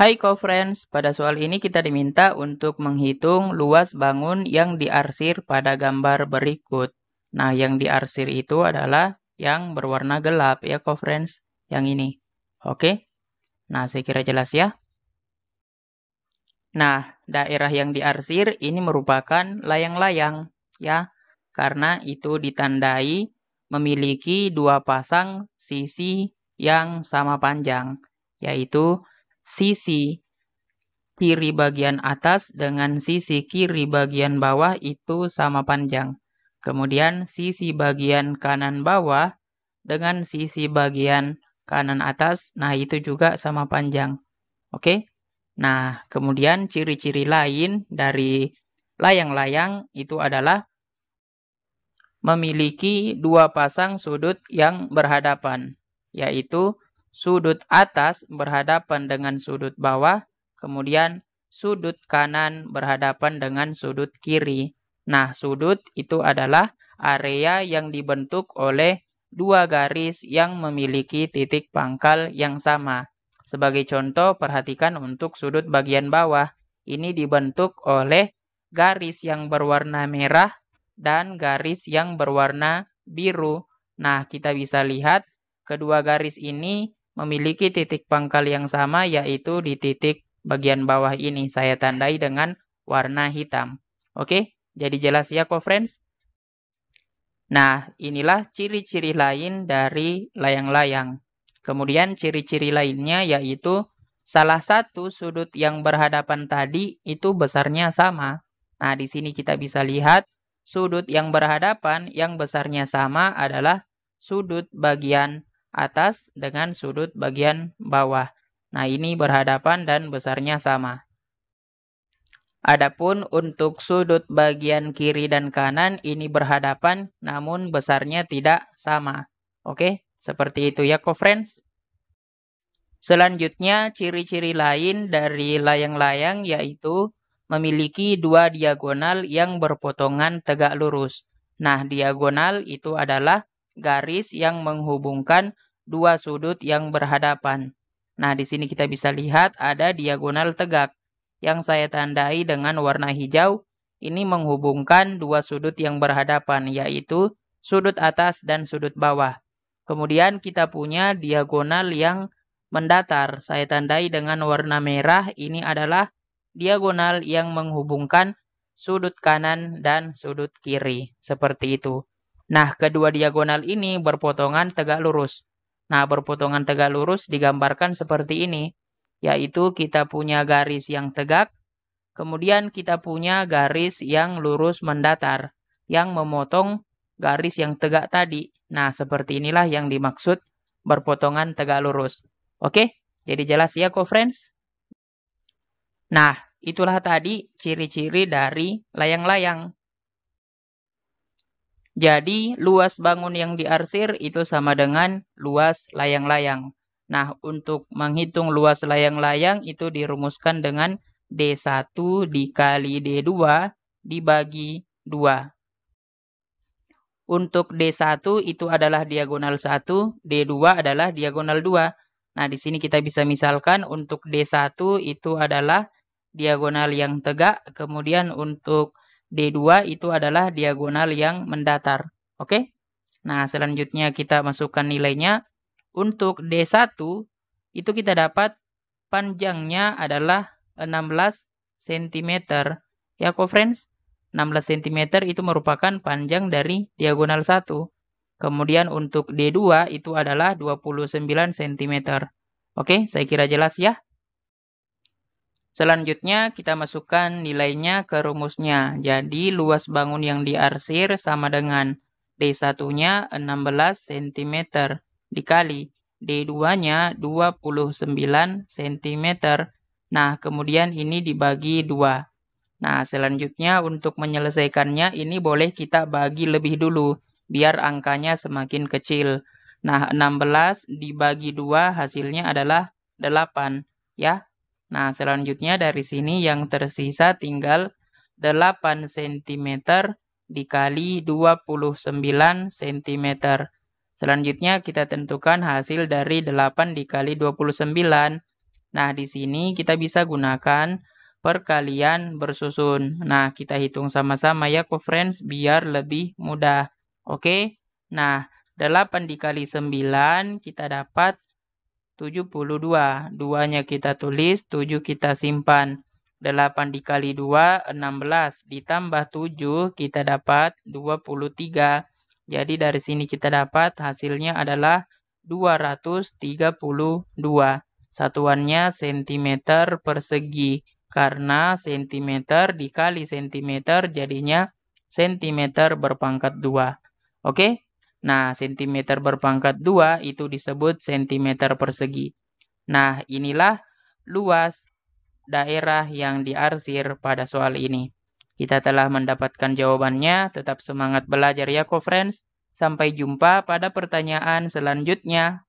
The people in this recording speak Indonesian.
Hai co-friends, pada soal ini kita diminta untuk menghitung luas bangun yang diarsir pada gambar berikut. Nah, yang diarsir itu adalah yang berwarna gelap ya co-friends, yang ini. Oke? Nah, saya kira jelas ya. Nah, daerah yang diarsir ini merupakan layang-layang ya, karena itu ditandai memiliki dua pasang sisi yang sama panjang, yaitu sisi kiri bagian atas dengan sisi kiri bagian bawah itu sama panjang. Kemudian sisi bagian kanan bawah dengan sisi bagian kanan atas, nah itu juga sama panjang. Oke? Nah, kemudian ciri-ciri lain dari layang-layang itu adalah memiliki dua pasang sudut yang berhadapan, yaitu sudut atas berhadapan dengan sudut bawah, kemudian sudut kanan berhadapan dengan sudut kiri. Nah, sudut itu adalah area yang dibentuk oleh dua garis yang memiliki titik pangkal yang sama. Sebagai contoh, perhatikan untuk sudut bagian bawah. Ini dibentuk oleh garis yang berwarna merah dan garis yang berwarna biru. Nah, kita bisa lihat kedua garis ini memiliki titik pangkal yang sama yaitu di titik bagian bawah ini. Saya tandai dengan warna hitam. Oke, jadi jelas ya co-friends? Nah, inilah ciri-ciri lain dari layang-layang. Kemudian ciri-ciri lainnya yaitu salah satu sudut yang berhadapan tadi itu besarnya sama. Nah, di sini kita bisa lihat sudut yang berhadapan yang besarnya sama adalah sudut bagian atas dengan sudut bagian bawah. Nah, ini berhadapan dan besarnya sama. Adapun untuk sudut bagian kiri dan kanan ini berhadapan namun besarnya tidak sama. Oke, seperti itu ya co-friends. Selanjutnya, ciri-ciri lain dari layang-layang yaitu memiliki dua diagonal yang berpotongan tegak lurus. Nah, diagonal itu adalah garis yang menghubungkan dua sudut yang berhadapan. Nah, di sini kita bisa lihat ada diagonal tegak yang saya tandai dengan warna hijau. Ini menghubungkan dua sudut yang berhadapan, yaitu sudut atas dan sudut bawah. Kemudian kita punya diagonal yang mendatar. Saya tandai dengan warna merah. Ini adalah diagonal yang menghubungkan sudut kanan dan sudut kiri. Seperti itu. Nah, kedua diagonal ini berpotongan tegak lurus. Nah, berpotongan tegak lurus digambarkan seperti ini, yaitu kita punya garis yang tegak, kemudian kita punya garis yang lurus mendatar, yang memotong garis yang tegak tadi. Nah, seperti inilah yang dimaksud berpotongan tegak lurus. Oke, jadi jelas ya, kok friends? Nah, itulah tadi ciri-ciri dari layang-layang. Jadi, luas bangun yang diarsir itu sama dengan luas layang-layang. Nah, untuk menghitung luas layang-layang itu dirumuskan dengan D1 dikali D2 dibagi 2. Untuk D1 itu adalah diagonal 1, D2 adalah diagonal 2. Nah, di sini kita bisa misalkan untuk D1 itu adalah diagonal yang tegak, kemudian untuk D2 itu adalah diagonal yang mendatar. Oke? Nah, selanjutnya kita masukkan nilainya. Untuk D1 itu kita dapat panjangnya adalah 16 cm. Ya, co friends? 16 cm itu merupakan panjang dari diagonal 1. Kemudian untuk D2 itu adalah 29 cm. Oke, saya kira jelas ya. Selanjutnya kita masukkan nilainya ke rumusnya. Jadi luas bangun yang diarsir sama dengan D1-nya 16 cm dikali D2-nya 29 cm. Nah, kemudian ini dibagi 2. Nah, selanjutnya untuk menyelesaikannya ini boleh kita bagi lebih dulu biar angkanya semakin kecil. Nah, 16 dibagi 2 hasilnya adalah 8 ya. Nah, selanjutnya dari sini yang tersisa tinggal 8 cm dikali 29 cm. Selanjutnya kita tentukan hasil dari 8 dikali 29. Nah, di sini kita bisa gunakan perkalian bersusun. Nah, kita hitung sama-sama ya, friends, biar lebih mudah. Oke? Nah, 8 dikali 9 kita dapat 72. 2-nya kita tulis, 7 kita simpan. 8 dikali 2, 16. Ditambah 7, kita dapat 23. Jadi dari sini kita dapat hasilnya adalah 232. Satuannya cm persegi. Karena cm dikali cm jadinya cm berpangkat 2. Oke, Nah, sentimeter berpangkat 2 itu disebut sentimeter persegi. Nah, inilah luas daerah yang diarsir pada soal ini. Kita telah mendapatkan jawabannya, tetap semangat belajar ya, co-friends. Sampai jumpa pada pertanyaan selanjutnya.